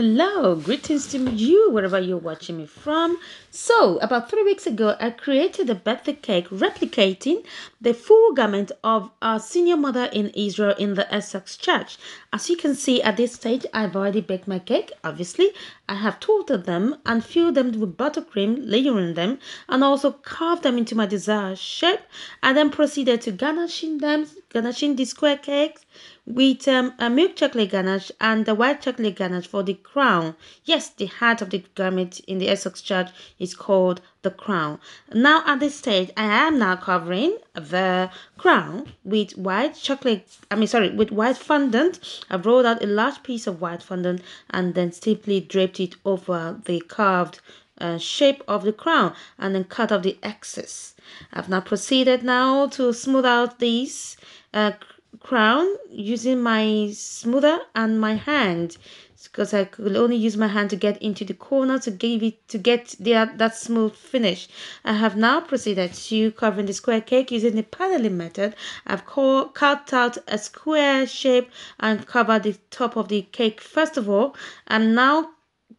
Hello, greetings to you wherever you're watching me from. So, about three weeks ago, I created a birthday cake replicating the full garment of our senior mother in Israel in the Essex Church. As you can see at this stage, I've already baked my cake, obviously. I have torted them and filled them with buttercream, layering them, and also carved them into my desired shape, and then proceeded to garnishing them in the square cakes with um, a milk chocolate ganache and the white chocolate ganache for the crown. Yes, the hat of the garment in the Essex church is called the crown. Now at this stage, I am now covering the crown with white chocolate, I mean sorry, with white fondant. I've rolled out a large piece of white fondant and then simply draped it over the carved uh, shape of the crown and then cut off the excess. I've now proceeded now to smooth out this uh, crown using my smoother and my hand because I could only use my hand to get into the corner to give it to get the, uh, that smooth finish. I have now proceeded to covering the square cake using the paneling method. I've cut out a square shape and covered the top of the cake first of all. I'm now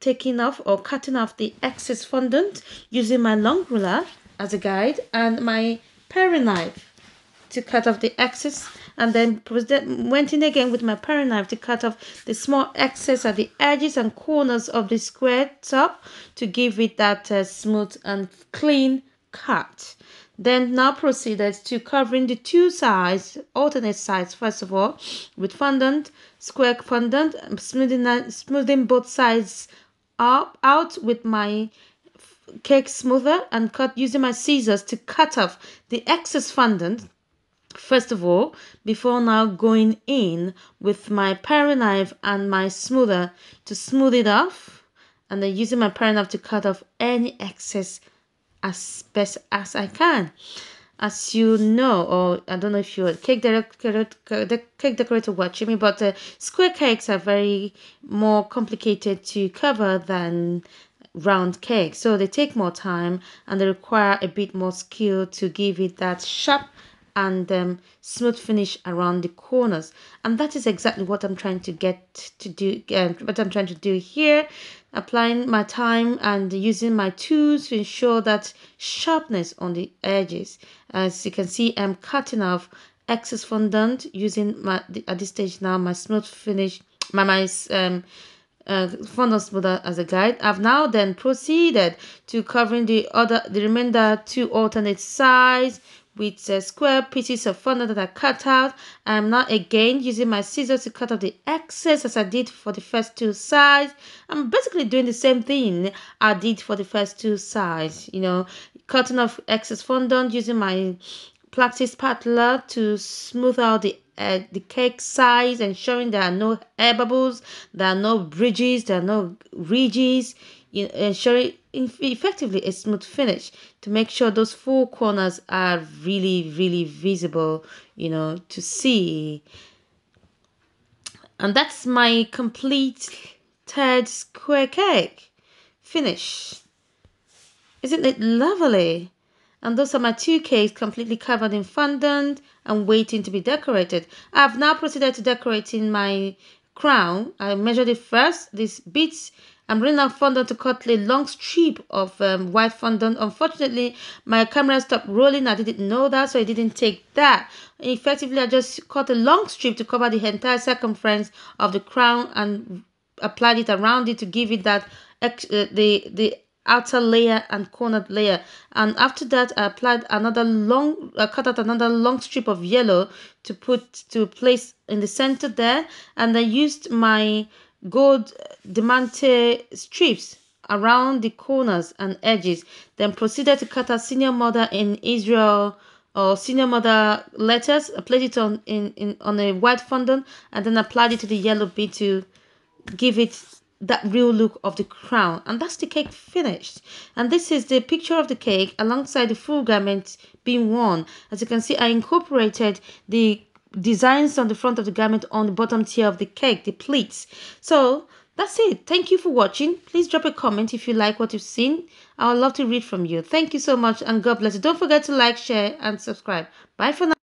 taking off or cutting off the excess fondant using my long ruler as a guide and my paring knife to cut off the excess and then went in again with my paring knife to cut off the small excess at the edges and corners of the square top to give it that uh, smooth and clean cut. Then now proceeded to covering the two sides, alternate sides first of all, with fondant, square fondant, smoothing, smoothing both sides up out with my cake smoother and cut using my scissors to cut off the excess fondant first of all before now going in with my paring knife and my smoother to smooth it off and then using my paring knife to cut off any excess as best as I can as you know, or I don't know if you're cake decorator, the cake decorator watching me, but uh, square cakes are very more complicated to cover than round cakes, So they take more time and they require a bit more skill to give it that sharp and um, smooth finish around the corners and that is exactly what i'm trying to get to do uh, what i'm trying to do here applying my time and using my tools to ensure that sharpness on the edges. As you can see, I'm cutting off excess fondant using my at this stage now my smooth finish, my, my um, uh, fondant smoother as a guide. I've now then proceeded to covering the other the remainder two alternate sides with the square pieces of fondant that I cut out. I'm now again using my scissors to cut off the excess as I did for the first two sides. I'm basically doing the same thing I did for the first two sides, you know, cutting off excess fondant using my plastic spatula to smooth out the uh, the cake size ensuring there are no air bubbles, there are no bridges, there are no ridges, ensuring uh, effectively a smooth finish to make sure those four corners are really really visible you know to see and that's my complete third square cake finish isn't it lovely and those are my two cakes completely covered in fondant and waiting to be decorated i've now proceeded to decorating my crown i measured it first these beads I'm running out fondant to cut a long strip of um, white fondant. Unfortunately, my camera stopped rolling. I didn't know that, so I didn't take that. Effectively, I just cut a long strip to cover the entire circumference of the crown and applied it around it to give it that uh, the the outer layer and cornered layer and after that i applied another long i cut out another long strip of yellow to put to place in the center there and i used my Gold uh, diamante strips around the corners and edges, then proceeded to cut a senior mother in Israel or senior mother letters, I uh, placed it on in, in on a white fondant and then applied it to the yellow bead to give it that real look of the crown and that's the cake finished and this is the picture of the cake alongside the full garment being worn as you can see i incorporated the designs on the front of the garment on the bottom tier of the cake, the pleats. So that's it. Thank you for watching. Please drop a comment if you like what you've seen. I would love to read from you. Thank you so much and God bless you. Don't forget to like, share and subscribe. Bye for now.